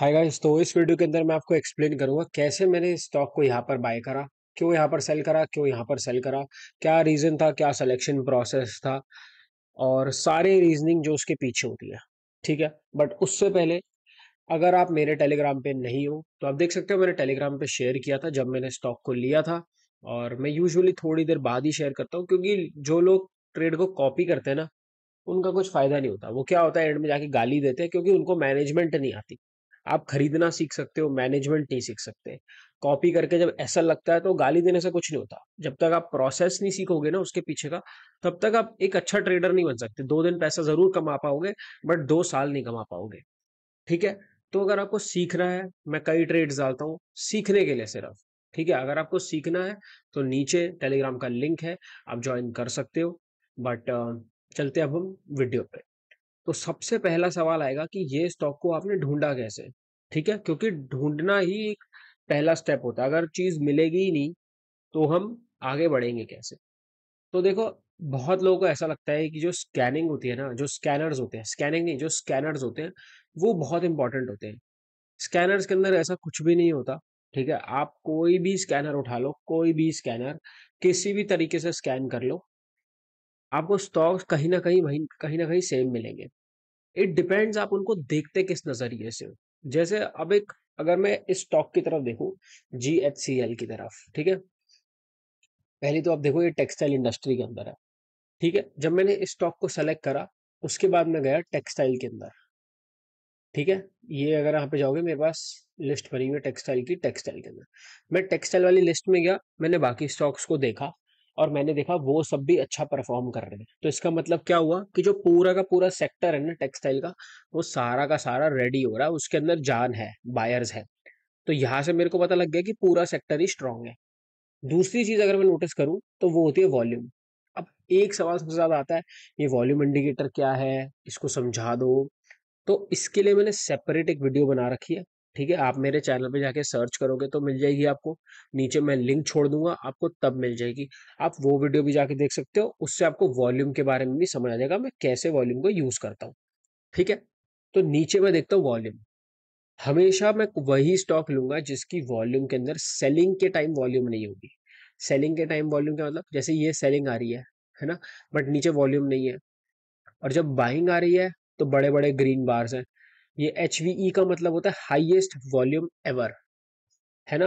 hi guys तो इस video के अंदर मैं आपको एक्सप्लेन करूंगा कैसे मैंने स्टॉक को यहाँ पर बाय करा क्यों यहाँ पर सेल करा क्यों यहाँ पर सेल करा क्या रीज़न था क्या सिलेक्शन प्रोसेस था और सारे रीजनिंग जो उसके पीछे होती है ठीक है बट उससे पहले अगर आप मेरे टेलीग्राम पे नहीं हो तो आप देख सकते हो मैंने टेलीग्राम पे शेयर किया था जब मैंने स्टॉक को लिया था और मैं यूजुअली थोड़ी देर बाद ही शेयर करता हूँ क्योंकि जो लोग ट्रेड को कॉपी करते हैं ना उनका कुछ फायदा नहीं होता वो क्या होता है एंड में जाके गाली देते हैं क्योंकि उनको मैनेजमेंट नहीं आती आप खरीदना सीख सकते हो मैनेजमेंट नहीं सीख सकते कॉपी करके जब ऐसा लगता है तो गाली देने से कुछ नहीं होता जब तक आप प्रोसेस नहीं सीखोगे ना उसके पीछे का तब तक आप एक अच्छा ट्रेडर नहीं बन सकते दो दिन पैसा जरूर कमा पाओगे बट दो साल नहीं कमा पाओगे ठीक है तो अगर आपको सीखना है मैं कई ट्रेड्स डालता हूँ सीखने के लिए सिर्फ ठीक है अगर आपको सीखना है तो नीचे टेलीग्राम का लिंक है आप ज्वाइन कर सकते हो बट चलते अब हम वीडियो पे तो सबसे पहला सवाल आएगा कि ये स्टॉक को आपने ढूंढा कैसे ठीक है क्योंकि ढूंढना ही एक पहला स्टेप होता है अगर चीज मिलेगी ही नहीं तो हम आगे बढ़ेंगे कैसे तो देखो बहुत लोगों को ऐसा लगता है कि जो स्कैनिंग होती है ना जो स्कैनर्स होते हैं स्कैनिंग नहीं जो स्कैनर्स होते हैं वो बहुत इंपॉर्टेंट होते हैं स्कैनर्स के अंदर ऐसा कुछ भी नहीं होता ठीक है आप कोई भी स्कैनर उठा लो कोई भी स्कैनर किसी भी तरीके से स्कैन कर लो आपको स्टॉक कहीं ना कहीं वहीं कहीं ना कहीं सेम मिलेंगे इट डिपेंड्स आप उनको देखते किस नजरिए से जैसे अब एक अगर मैं इस स्टॉक की तरफ देखूं जी एच सी एल की तरफ ठीक है पहले तो आप देखो ये टेक्सटाइल इंडस्ट्री के अंदर है ठीक है जब मैंने इस स्टॉक को सेलेक्ट करा उसके बाद मैं गया टेक्सटाइल के अंदर ठीक है ये अगर यहाँ पे जाओगे मेरे पास लिस्ट बनी हुई टेक्सटाइल की टेक्सटाइल के अंदर मैं टेक्सटाइल वाली लिस्ट में गया मैंने बाकी स्टॉक्स को देखा और मैंने देखा वो सब भी अच्छा परफॉर्म कर रहे हैं तो इसका मतलब क्या हुआ कि जो पूरा का पूरा सेक्टर है ना टेक्सटाइल का वो सारा का सारा रेडी हो रहा है उसके अंदर जान है बायर्स है तो यहाँ से मेरे को पता लग गया कि पूरा सेक्टर ही स्ट्रांग है दूसरी चीज अगर मैं नोटिस करूँ तो वो होती है वॉल्यूम अब एक सवाल सबसे ज्यादा आता है ये वॉल्यूम इंडिकेटर क्या है इसको समझा दो तो इसके लिए मैंने सेपरेट एक वीडियो बना रखी है ठीक है आप मेरे चैनल पे जाके सर्च करोगे तो मिल जाएगी आपको नीचे मैं लिंक छोड़ दूंगा आपको तब मिल जाएगी आप वो वीडियो भी जाके देख सकते हो उससे आपको वॉल्यूम के बारे में भी समझ आ जाएगा मैं कैसे वॉल्यूम को यूज करता हूँ ठीक है तो नीचे मैं देखता हूँ वॉल्यूम हमेशा मैं वही स्टॉक लूंगा जिसकी वॉल्यूम के अंदर सेलिंग के टाइम वॉल्यूम नहीं होगी सेलिंग के टाइम वॉल्यूम क्या मतलब जैसे ये सेलिंग आ रही है है ना बट नीचे वॉल्यूम नहीं है और जब बाइंग आ रही है तो बड़े बड़े ग्रीन बार्स हैं ये एच e का मतलब होता है हाईएस्ट वॉल्यूम एवर है ना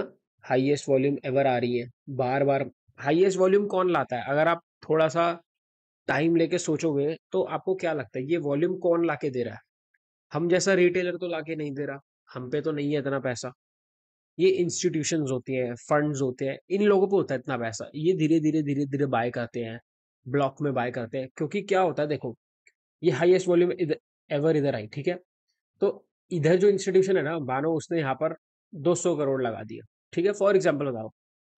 हाईएस्ट वॉल्यूम एवर आ रही है बार बार हाईएस्ट वॉल्यूम कौन लाता है अगर आप थोड़ा सा टाइम लेके सोचोगे तो आपको क्या लगता है ये वॉल्यूम कौन ला के दे रहा है हम जैसा रिटेलर तो ला के नहीं दे रहा हम पे तो नहीं है इतना पैसा ये इंस्टीट्यूशन होती हैं फंड होते हैं इन लोगों पर होता है इतना पैसा ये धीरे धीरे धीरे धीरे बाय करते हैं ब्लॉक में बाय करते हैं क्योंकि क्या होता है देखो ये हाइएस्ट वॉल्यूम एवर इधर आई ठीक है तो इधर जो इंस्टीट्यूशन है ना मानो उसने यहाँ पर 200 करोड़ लगा दिया ठीक है फॉर एग्जाम्पल बताओ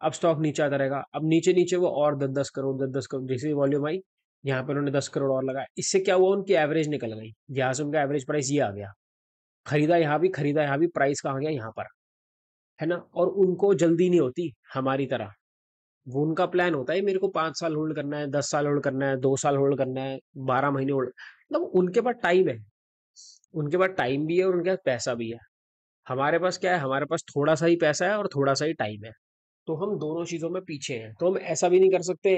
अब स्टॉक नीचे आता रहेगा अब नीचे नीचे वो और दस दस करोड़ दस दस करोड़ जैसे वॉल्यूम आई यहाँ पर उन्होंने दस करोड़ और लगाया इससे क्या हुआ उनकी एवरेज निकल गई यहाँ से उनका एवरेज प्राइस ये आ गया खरीदा यहाँ भी खरीदा यहाँ भी प्राइस कहाँ गया यहाँ पर है ना और उनको जल्दी नहीं होती हमारी तरह वो उनका प्लान होता है मेरे को पांच साल होल्ड करना है दस साल होल्ड करना है दो साल होल्ड करना है बारह महीने होल्ड मतलब उनके पास टाइम है उनके पास टाइम भी है और उनके पास पैसा भी है हमारे पास क्या है हमारे पास थोड़ा सा ही पैसा है और थोड़ा सा ही टाइम है तो हम दोनों चीजों में पीछे हैं तो हम ऐसा भी नहीं कर सकते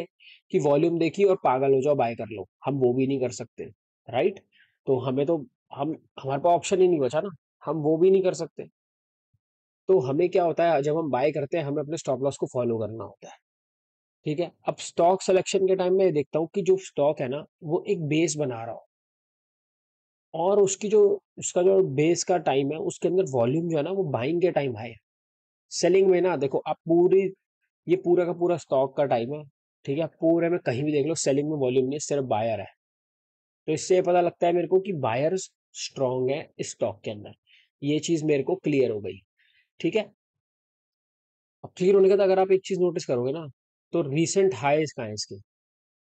कि वॉल्यूम देखी और पागल हो जाओ बाय कर लो हम वो भी नहीं कर सकते राइट तो हमें तो हम हमारे पास ऑप्शन ही नहीं बचा ना हम वो भी नहीं कर सकते तो हमें क्या होता है जब हम बाय करते हैं हमें अपने स्टॉप लॉस को फॉलो करना होता है ठीक है अब स्टॉक सिलेक्शन के टाइम में देखता हूँ कि जो स्टॉक है ना वो एक बेस बना रहा हो और उसकी जो उसका जो बेस का टाइम है उसके अंदर वॉल्यूम जो है ना वो बाइंग के टाइम हाई है सेलिंग में ना देखो आप पूरी ये पूरा का पूरा स्टॉक का टाइम है ठीक है पूरे में कहीं भी देख लो सेलिंग में वॉल्यूम नहीं सिर्फ बायर है तो इससे पता लगता है मेरे को कि बायर स्ट्रांग है इस स्टॉक के अंदर ये चीज मेरे को क्लियर हो गई ठीक है अब क्लियर होने के बाद अगर आप एक चीज नोटिस करोगे ना तो रिसेंट हाई कहाँ है इसके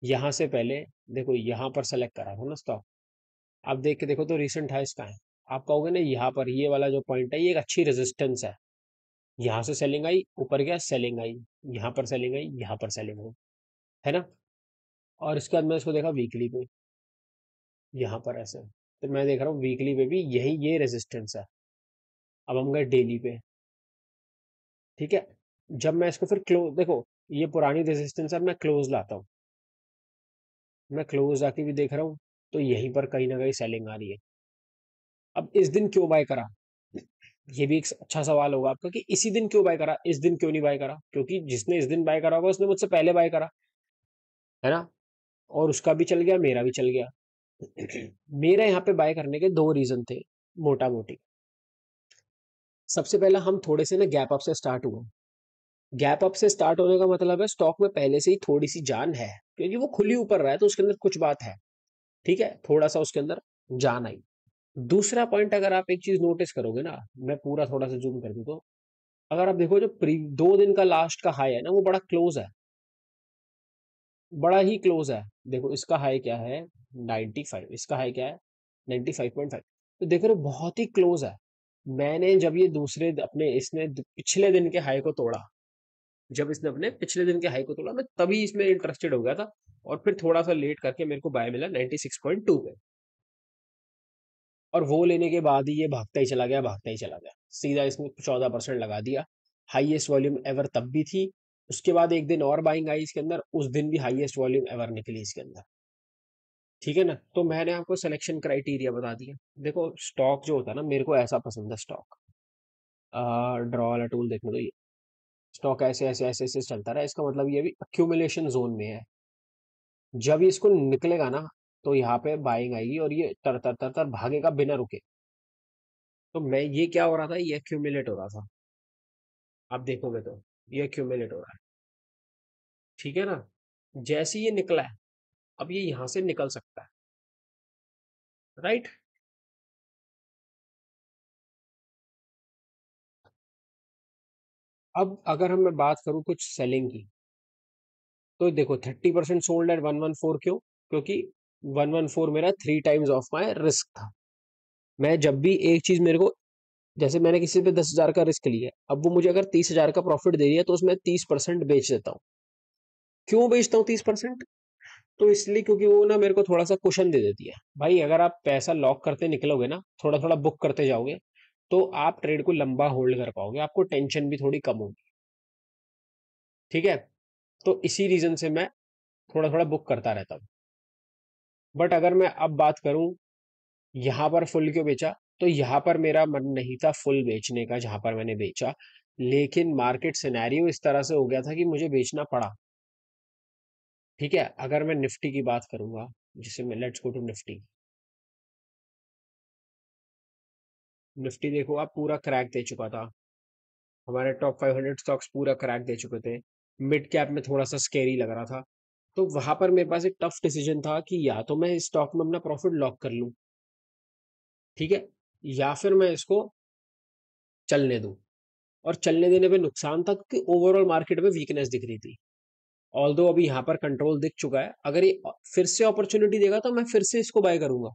यहां से पहले देखो यहां पर सेलेक्ट करा था ना स्टॉक आप देख के देखो तो रिसेंट हाइस का है आप कहोगे ना यहाँ पर ये वाला जो पॉइंट है ये एक अच्छी रेजिस्टेंस है यहाँ से सेलिंग आई ऊपर गया सेलिंग आई यहाँ पर सेलिंग आई यहाँ पर सेलिंग आई है ना और इसके बाद मैं इसको देखा वीकली पे यहाँ पर ऐसे तो मैं देख रहा हूँ वीकली पे भी यही ये रेजिस्टेंस है अब हम गए डेली पे ठीक है जब मैं इसको फिर क्लोज देखो ये पुरानी रेजिस्टेंस है मैं क्लोज लाता हूँ मैं क्लोज आके भी देख रहा हूँ तो यहीं पर कहीं ना कहीं सेलिंग आ रही है अब इस दिन क्यों बाय करा ये भी एक अच्छा सवाल होगा आपका कि इसी दिन क्यों बाय करा इस दिन क्यों नहीं बाय करा क्योंकि जिसने इस दिन बाय करा होगा उसने मुझसे पहले बाय करा है ना और उसका भी चल गया मेरा भी चल गया मेरे यहाँ पे बाय करने के दो रीजन थे मोटा मोटी सबसे पहला हम थोड़े से ना गैप अप से स्टार्ट हुए गैप अप से स्टार्ट होने का मतलब है स्टॉक में पहले से ही थोड़ी सी जान है क्योंकि वो खुली ऊपर रहा है तो उसके अंदर कुछ बात है ठीक है थोड़ा सा उसके अंदर जाना ही दूसरा पॉइंट अगर आप एक चीज नोटिस करोगे ना मैं पूरा थोड़ा सा जूम कर दू तो अगर आप देखो जो दो दिन का लास्ट का हाई है ना वो बड़ा क्लोज है बड़ा ही क्लोज है देखो इसका हाई क्या है 95 इसका हाई क्या है 95.5 तो देखो रो बहुत ही क्लोज है मैंने जब ये दूसरे अपने इसने पिछले दिन के हाई को तोड़ा जब इसने अपने पिछले दिन के हाई को तोड़ा मैं तभी इसमें इंटरेस्टेड हो गया था और फिर थोड़ा सा लेट करके मेरे को बाय मिला 96.2 पे और वो लेने के बाद ही ये भागता ही चला गया भागता ही चला गया सीधा इसने चौदह परसेंट लगा दिया हाइएस्ट वॉल्यूम एवर तब भी थी उसके बाद एक दिन और बाइंग आई इसके अंदर उस दिन भी हाइएस्ट वॉल्यूम एवर निकली इसके अंदर ठीक है ना तो मैंने आपको सिलेक्शन क्राइटेरिया बता दिया देखो स्टॉक जो होता है ना मेरे को ऐसा पसंद है स्टॉक ड्रॉ वाला टूल देखने दो ये स्टॉक ऐसे ऐसे ऐसे ऐसे चलता रहा इसका मतलब ये भी अक्यूमुलेशन जोन में है जब इसको निकलेगा ना तो यहाँ पे बाइंग आएगी और ये तर तर तर तर भागेगा बिना रुके तो मैं ये क्या हो रहा था ये अक्यूमुलेट हो रहा था आप देखोगे तो ये अक्यूमुलेट हो रहा है ठीक है ना जैसे ये निकला है अब ये यहां से निकल सकता है राइट अब अगर हम मैं बात करूँ कुछ सेलिंग की तो देखो thirty percent sold at one one four क्यों क्योंकि वन वन फोर मेरा three times of my risk था मैं जब भी एक चीज़ मेरे को जैसे मैंने किसी पे दस हज़ार का रिस्क लिया अब वो मुझे अगर तीस हज़ार का प्रॉफिट दे रही है तो उसमें तीस परसेंट बेच देता हूँ क्यों बेचता हूँ तीस परसेंट तो इसलिए क्योंकि वो ना मेरे को थोड़ा सा क्वेश्चन दे देती है भाई अगर आप पैसा लॉक करते निकलोगे ना थोड़ा थोड़ा बुक करते जाओगे तो आप ट्रेड को लंबा होल्ड कर पाओगे आपको टेंशन भी थोड़ी कम होगी ठीक है तो इसी रीजन से मैं थोड़ा थोड़ा बुक करता रहता हूँ बट अगर मैं अब बात करूं यहां पर फुल क्यों बेचा तो यहां पर मेरा मन नहीं था फुल बेचने का जहां पर मैंने बेचा लेकिन मार्केट सिनेरियो इस तरह से हो गया था कि मुझे बेचना पड़ा ठीक है अगर मैं निफ्टी की बात करूंगा जिसे मैं let's go to Nifty Nifty देखो आप पूरा क्रैक दे चुका था हमारे टॉप 500 स्टॉक्स पूरा क्रैक दे चुके थे मिड कैप में थोड़ा सा स्केरी लग रहा था तो वहां पर मेरे पास एक टफ डिसीजन था कि या तो मैं इस स्टॉक में अपना प्रॉफिट लॉक कर लूं ठीक है या फिर मैं इसको चलने दूं और चलने देने पे नुकसान था क्योंकि ओवरऑल मार्केट में वीकनेस दिख रही थी ऑल अभी यहाँ पर कंट्रोल दिख चुका है अगर ये फिर से अपॉर्चुनिटी देगा तो मैं फिर से इसको बाय करूंगा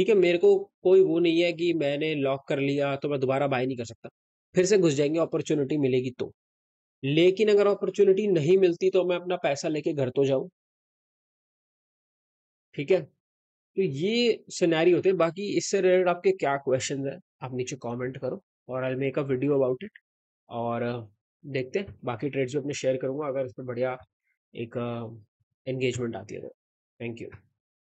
ठीक है मेरे को कोई वो नहीं है कि मैंने लॉक कर लिया तो मैं दोबारा बाय नहीं कर सकता फिर से घुस जाएंगे अपॉर्चुनिटी मिलेगी तो लेकिन अगर अपॉर्चुनिटी नहीं मिलती तो मैं अपना पैसा लेके घर तो जाऊं ठीक है तो ये सिनेरियो होते हैं बाकी इससे रिलेटेड आपके क्या क्वेश्चन है आप नीचे कॉमेंट करो और I make a video about it और देखते हैं बाकी ट्रेड्स भी अपने शेयर करूंगा अगर इसमें बढ़िया एक एंगेजमेंट आती है तो थैंक यू